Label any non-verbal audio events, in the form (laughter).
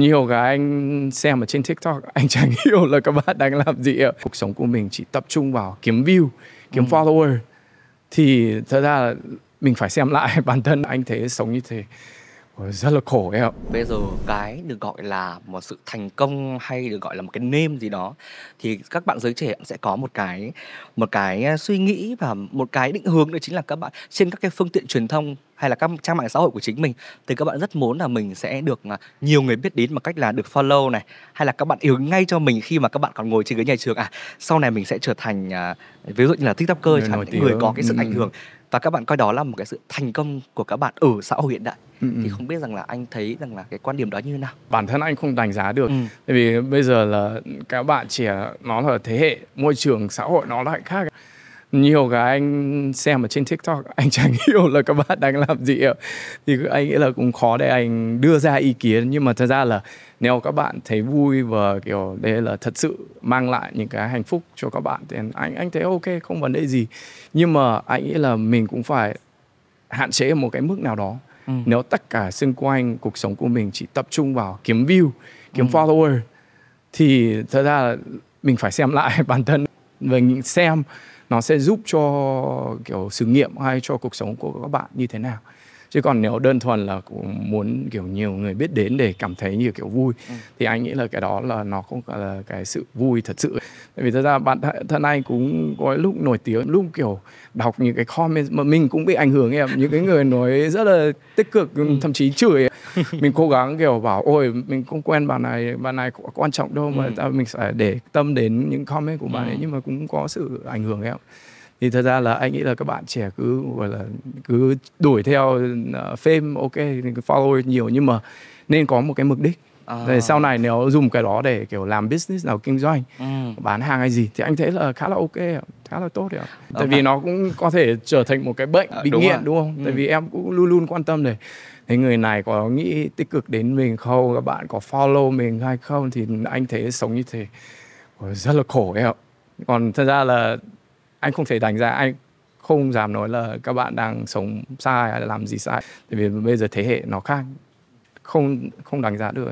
nhiều cái anh xem ở trên tiktok (laughs) anh chẳng hiểu là các bạn đang làm gì ạ cuộc sống của mình chỉ tập trung vào kiếm view kiếm ừ. follower thì thật ra là mình phải xem lại (laughs) bản thân anh thấy sống như thế rất là khổ em ạ bây giờ cái được gọi là một sự thành công hay được gọi là một cái nêm gì đó thì các bạn giới trẻ sẽ có một cái một cái à, suy nghĩ và một cái định hướng đó chính là các bạn trên các cái phương tiện truyền thông hay là các trang mạng xã hội của chính mình thì các bạn rất muốn là mình sẽ được à, nhiều người biết đến bằng cách là được follow này hay là các bạn yêu ngay cho mình khi mà các bạn còn ngồi trên ghế nhà trường à sau này mình sẽ trở thành à, ví dụ như là tiktoker chẳng những người có cái sự ừ. ảnh hưởng và các bạn coi đó là một cái sự thành công của các bạn ở xã hội hiện đại ừ, ừ. thì không biết rằng là anh thấy rằng là cái quan điểm đó như thế nào bản thân anh không đánh giá được ừ. bởi vì bây giờ là các bạn trẻ nó là thế hệ môi trường xã hội nó lại khác nhiều cái anh xem ở trên tiktok (laughs) anh chẳng hiểu là các bạn đang làm gì ạ thì anh nghĩ là cũng khó để anh đưa ra ý kiến nhưng mà thật ra là nếu các bạn thấy vui và kiểu đây là thật sự mang lại những cái hạnh phúc cho các bạn thì anh anh thấy ok không vấn đề gì nhưng mà anh nghĩ là mình cũng phải hạn chế ở một cái mức nào đó ừ. nếu tất cả xung quanh cuộc sống của mình chỉ tập trung vào kiếm view kiếm ừ. follower thì thật ra là mình phải xem lại (laughs) bản thân mình xem nó sẽ giúp cho kiểu thử nghiệm hay cho cuộc sống của các bạn như thế nào chứ còn nếu đơn thuần là cũng muốn kiểu nhiều người biết đến để cảm thấy nhiều kiểu vui ừ. thì anh nghĩ là cái đó là nó không phải là cái sự vui thật sự tại vì thật ra bạn thân anh cũng có lúc nổi tiếng lúc kiểu đọc những cái comment mà mình cũng bị ảnh hưởng em những cái người nói rất là tích cực ừ. thậm chí chửi (laughs) mình cố gắng kiểu bảo ôi mình không quen bạn này bạn này quan trọng đâu mà ừ. mình sẽ để tâm đến những comment của bạn ấy ừ. nhưng mà cũng có sự ảnh hưởng em thì thật ra là anh nghĩ là các bạn trẻ cứ gọi là cứ đuổi theo uh, fame ok follow nhiều nhưng mà nên có một cái mục đích À. rồi sau này nếu dùng cái đó để kiểu làm business nào kinh doanh ừ. bán hàng hay gì thì anh thấy là khá là ok khá là tốt đấy tại vì nó cũng có thể trở thành một cái bệnh à, bị đúng nghiện rồi. đúng không ừ. tại vì em cũng luôn luôn quan tâm này thấy người này có nghĩ tích cực đến mình không các bạn có follow mình hay không thì anh thấy sống như thế rất là khổ em ạ còn thật ra là anh không thể đánh giá anh không dám nói là các bạn đang sống sai hay là làm gì sai tại vì bây giờ thế hệ nó khác không không đánh giá được